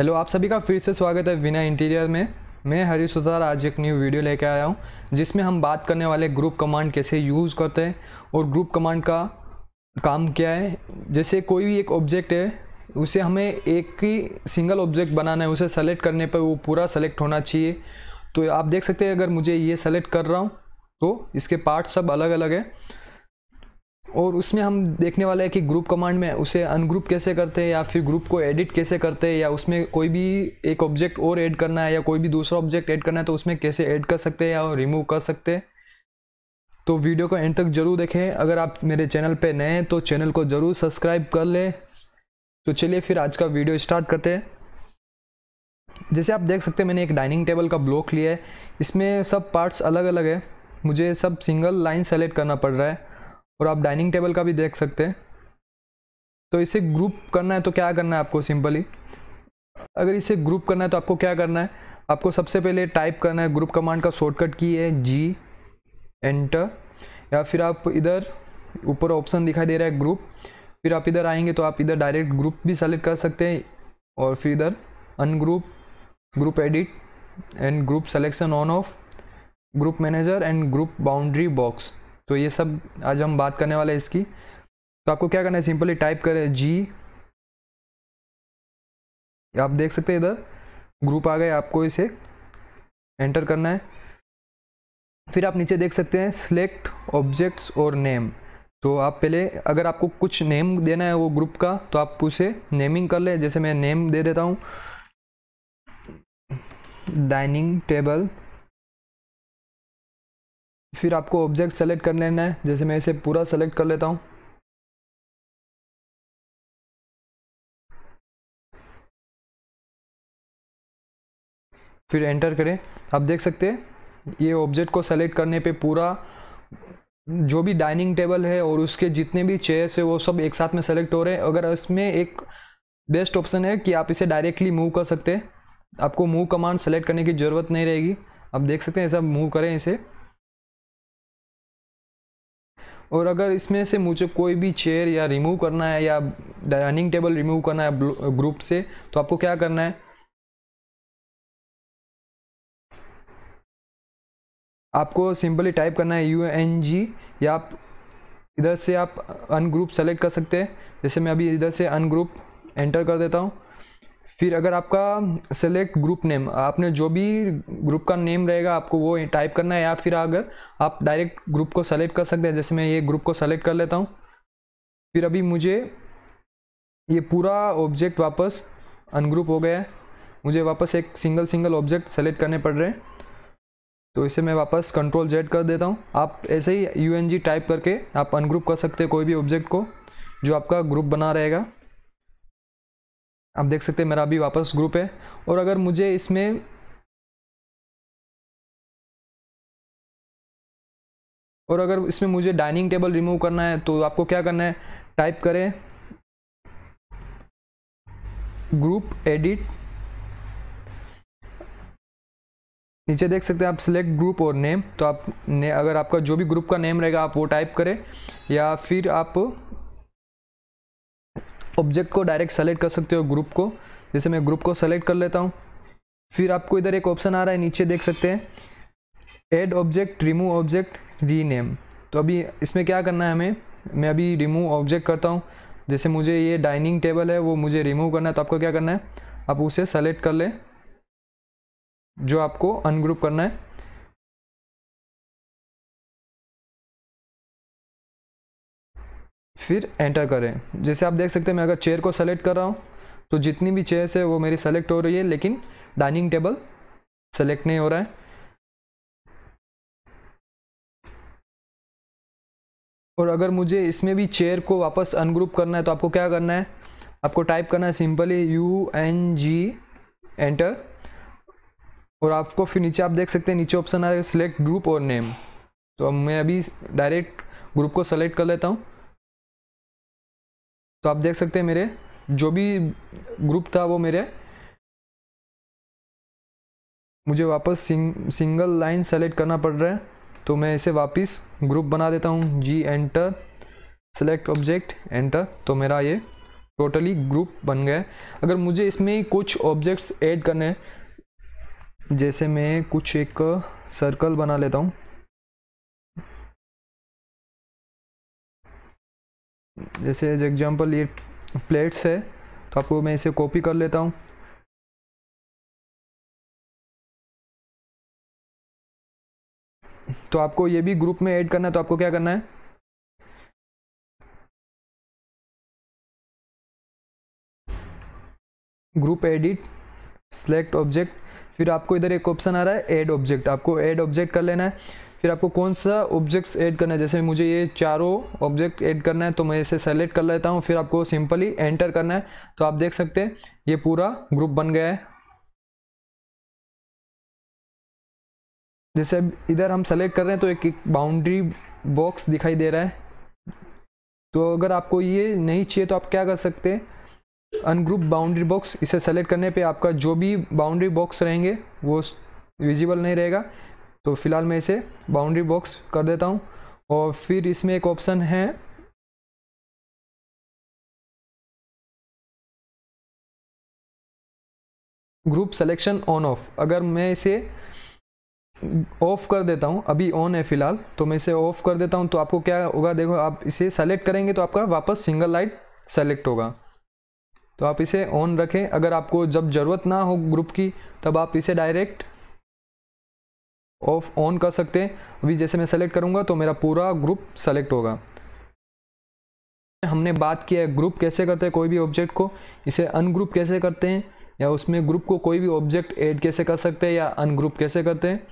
hello आप सभी का फिर से स्वागत है विना इंटीरियर में मैं हरीश सुधार आज एक न्यू वीडियो लेके आया हूँ जिसमें हम बात करने वाले ग्रुप कमांड कैसे यूज़ करते हैं और ग्रुप कमांड का काम क्या है जैसे कोई भी एक ऑब्जेक्ट है उसे हमें एक ही सिंगल ऑब्जेक्ट बनाना है उसे सेलेक्ट करने पर वो पूरा सेलेक्ट होना चाहिए तो आप देख सकते हैं अगर मुझे ये सेलेक्ट कर रहा हूँ तो इसके पार्ट सब अलग अलग है और उसमें हम देखने वाले हैं कि ग्रुप कमांड में उसे अनग्रुप कैसे करते हैं या फिर ग्रुप को एडिट कैसे करते हैं या उसमें कोई भी एक ऑब्जेक्ट और ऐड करना है या कोई भी दूसरा ऑब्जेक्ट ऐड करना है तो उसमें कैसे ऐड कर सकते हैं या रिमूव कर सकते हैं तो वीडियो को एंड तक जरूर देखें अगर आप मेरे चैनल पर नए हैं तो चैनल को ज़रूर सब्सक्राइब कर लें तो चलिए फिर आज का वीडियो स्टार्ट करते हैं जैसे आप देख सकते हैं मैंने एक डाइनिंग टेबल का ब्लॉक लिया है इसमें सब पार्ट्स अलग अलग है मुझे सब सिंगल लाइन सेलेक्ट करना पड़ रहा है और आप डाइनिंग टेबल का भी देख सकते हैं तो इसे ग्रुप करना है तो क्या करना है आपको सिंपली अगर इसे ग्रुप करना है तो आपको क्या करना है आपको सबसे पहले टाइप करना है ग्रुप कमांड का शॉर्टकट की है जी एंटर या फिर आप इधर ऊपर ऑप्शन दिखाई दे रहा है ग्रुप फिर आप इधर आएंगे तो आप इधर डायरेक्ट ग्रुप भी सेलेक्ट कर सकते हैं और फिर इधर ungroup group edit and group selection on off group manager and group boundary box तो ये सब आज हम बात करने वाले हैं इसकी तो आपको क्या करना है सिंपली टाइप करें जी आप देख सकते हैं इधर ग्रुप आ गए आपको इसे एंटर करना है फिर आप नीचे देख सकते हैं सिलेक्ट ऑब्जेक्ट्स और नेम तो आप पहले अगर आपको कुछ नेम देना है वो ग्रुप का तो आप उसे नेमिंग कर ले जैसे मैं नेम दे देता हूँ डाइनिंग टेबल फिर आपको ऑब्जेक्ट सेलेक्ट कर लेना है जैसे मैं इसे पूरा सेलेक्ट कर लेता हूँ फिर एंटर करें आप देख सकते हैं ये ऑब्जेक्ट को सेलेक्ट करने पे पूरा जो भी डाइनिंग टेबल है और उसके जितने भी चेयर्स है वो सब एक साथ में सेलेक्ट हो रहे हैं अगर इसमें एक बेस्ट ऑप्शन है कि आप इसे डायरेक्टली मूव कर सकते हैं आपको मूव कमांड सेलेक्ट करने की ज़रूरत नहीं रहेगी आप देख सकते हैं ऐसा मूव करें इसे और अगर इसमें से मुझे कोई भी चेयर या रिमूव करना है या डाइनिंग टेबल रिमूव करना है ग्रुप से तो आपको क्या करना है आपको सिंपली टाइप करना है यू एन जी या आप इधर से आप अनग्रुप सेलेक्ट कर सकते हैं जैसे मैं अभी इधर से अनग्रुप एंटर कर देता हूँ फिर अगर आपका सेलेक्ट ग्रुप नेम आपने जो भी ग्रुप का नेम रहेगा आपको वो टाइप करना है या फिर अगर आप डायरेक्ट ग्रुप को सेलेक्ट कर सकते हैं जैसे मैं ये ग्रुप को सेलेक्ट कर लेता हूँ फिर अभी मुझे ये पूरा ऑब्जेक्ट वापस अनग्रुप हो गया है मुझे वापस एक सिंगल सिंगल ऑब्जेक्ट सेलेक्ट करने पड़ रहे हैं तो इसे मैं वापस कंट्रोल जेड कर देता हूँ आप ऐसे ही यू टाइप करके आप अनग्रुप कर सकते हैं कोई भी ऑब्जेक्ट को जो आपका ग्रुप बना रहेगा आप देख सकते हैं मेरा अभी वापस ग्रुप है और अगर मुझे इसमें और अगर इसमें मुझे डाइनिंग टेबल रिमूव करना है तो आपको क्या करना है टाइप करें ग्रुप एडिट नीचे देख सकते हैं आप सिलेक्ट ग्रुप और नेम तो आप ने, अगर आपका जो भी ग्रुप का नेम रहेगा आप वो टाइप करें या फिर आप ऑब्जेक्ट को डायरेक्ट सेलेक्ट कर सकते हो ग्रुप को जैसे मैं ग्रुप को सेलेक्ट कर लेता हूँ फिर आपको इधर एक ऑप्शन आ रहा है नीचे देख सकते हैं एड ऑब्जेक्ट रिमूव ऑब्जेक्ट री तो अभी इसमें क्या करना है हमें मैं अभी रिमूव ऑब्जेक्ट करता हूँ जैसे मुझे ये डाइनिंग टेबल है वो मुझे रिमूव करना है तो आपको क्या करना है आप उसे सेलेक्ट कर ले जो आपको अनग्रुप करना है फिर एंटर करें जैसे आप देख सकते हैं मैं अगर चेयर को सेलेक्ट कर रहा हूँ तो जितनी भी चेयर्स है वो मेरी सेलेक्ट हो रही है लेकिन डाइनिंग टेबल सेलेक्ट नहीं हो रहा है और अगर मुझे इसमें भी चेयर को वापस अनग्रुप करना है तो आपको क्या करना है आपको टाइप करना है simply U N G enter और आपको फिर नीचे आप देख सकते हैं नीचे ऑप्शन आ रहा है सिलेक्ट ग्रुप और नेम तो मैं अभी डायरेक्ट ग्रुप को सेलेक्ट कर लेता हूँ तो आप देख सकते हैं मेरे जो भी ग्रुप था वो मेरे मुझे वापस सिंग, सिंगल लाइन सेलेक्ट करना पड़ रहा है तो मैं इसे वापस ग्रुप बना देता हूँ G enter select object enter तो मेरा ये टोटली ग्रुप बन गया अगर मुझे इसमें कुछ ऑब्जेक्ट्स ऐड करने हैं जैसे मैं कुछ एक सर्कल बना लेता हूँ जैसे एज एग्जाम्पल ये प्लेट्स है तो आपको मैं इसे कॉपी कर लेता हूँ तो आपको ये भी ग्रुप में ऐड करना है तो आपको क्या करना है ग्रुप एडिट सेलेक्ट ऑब्जेक्ट फिर आपको इधर एक ऑप्शन आ रहा है ऐड ऑब्जेक्ट आपको ऐड ऑब्जेक्ट कर लेना है फिर आपको कौन सा ऑब्जेक्ट्स ऐड करना है जैसे मुझे ये चारों ऑब्जेक्ट ऐड करना है तो मैं इसे सेलेक्ट कर लेता हूँ फिर आपको सिंपली एंटर करना है तो आप देख सकते हैं ये पूरा ग्रुप बन गया है जैसे इधर हम सेलेक्ट कर रहे हैं तो एक, एक बाउंड्री बॉक्स दिखाई दे रहा है तो अगर आपको ये नहीं चाहिए तो आप क्या कर सकते हैं अनग्रुप बाउंड्री बॉक्स इसे सेलेक्ट करने पे आपका जो भी बाउंड्री बॉक्स रहेंगे वो विजिबल नहीं रहेगा तो फिलहाल मैं इसे बाउंड्री बॉक्स कर देता हूँ और फिर इसमें एक ऑप्शन है ग्रुप सेलेक्शन ऑन ऑफ अगर मैं इसे ऑफ कर देता हूं अभी ऑन है फिलहाल तो मैं इसे ऑफ कर देता हूँ तो आपको क्या होगा देखो आप इसे सेलेक्ट करेंगे तो आपका वापस सिंगल लाइट सेलेक्ट होगा तो आप इसे ऑन रखें अगर आपको जब ज़रूरत ना हो ग्रुप की तब आप इसे डायरेक्ट ऑफ ऑन कर सकते हैं अभी जैसे मैं सेलेक्ट करूँगा तो मेरा पूरा ग्रुप सेलेक्ट होगा हमने बात किया है ग्रुप कैसे करते हैं कोई भी ऑब्जेक्ट को इसे अनग्रुप कैसे करते हैं या उसमें ग्रुप को कोई भी ऑब्जेक्ट ऐड कैसे कर सकते हैं या अनग्रुप कैसे करते हैं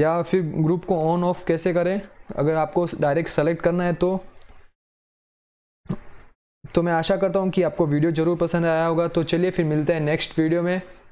या फिर ग्रुप को ऑन ऑफ कैसे करें अगर आपको डायरेक्ट सेलेक्ट करना है तो तो मैं आशा करता हूँ कि आपको वीडियो ज़रूर पसंद आया होगा तो चलिए फिर मिलते हैं नेक्स्ट वीडियो में